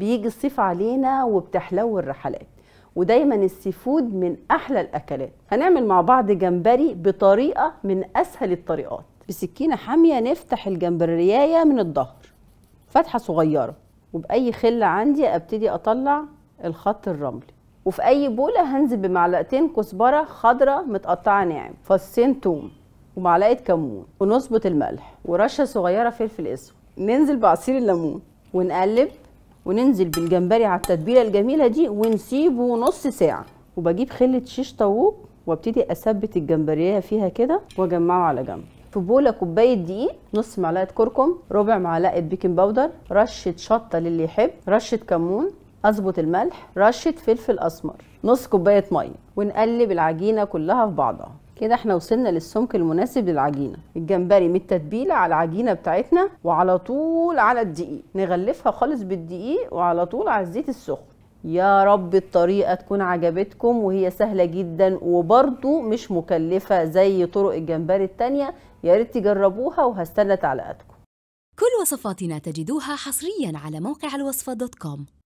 بيجي الصيف علينا وبتحلو الرحلات ودايما السي فود من احلى الاكلات هنعمل مع بعض جمبري بطريقه من اسهل الطريقات بسكينه حاميه نفتح الجمبريايه من الظهر فتحه صغيره وباي خله عندي ابتدي اطلع الخط الرملي وفي اي بوله هنزل بمعلقتين كزبره خضراء متقطعه ناعم فصين توم ومعلقه كمون ونظبط الملح ورشه صغيره فلفل اسود ننزل بعصير الليمون ونقلب وننزل بالجمبري على التتبيله الجميله دي ونسيبه نص ساعه وبجيب خله شيش طاووق وابتدي اثبت الجمبريه فيها كده واجمعه على جنب في بوله كوبايه دقيق نص معلقه كركم ربع معلقه بيكنج باودر رشه شطه للي يحب رشه كمون اظبط الملح رشه فلفل اسمر نص كوبايه ميه ونقلب العجينه كلها في بعضها كده احنا وصلنا للسمك المناسب للعجينه الجمبري من التتبيله على العجينه بتاعتنا وعلى طول على الدقيق نغلفها خالص بالدقيق وعلى طول على الزيت السخن يا رب الطريقه تكون عجبتكم وهي سهله جدا وبرده مش مكلفه زي طرق الجمبري التانيه يا ريت تجربوها وهستنى تعليقاتكم كل وصفاتنا تجدوها حصريا على موقع الوصفه دوت كوم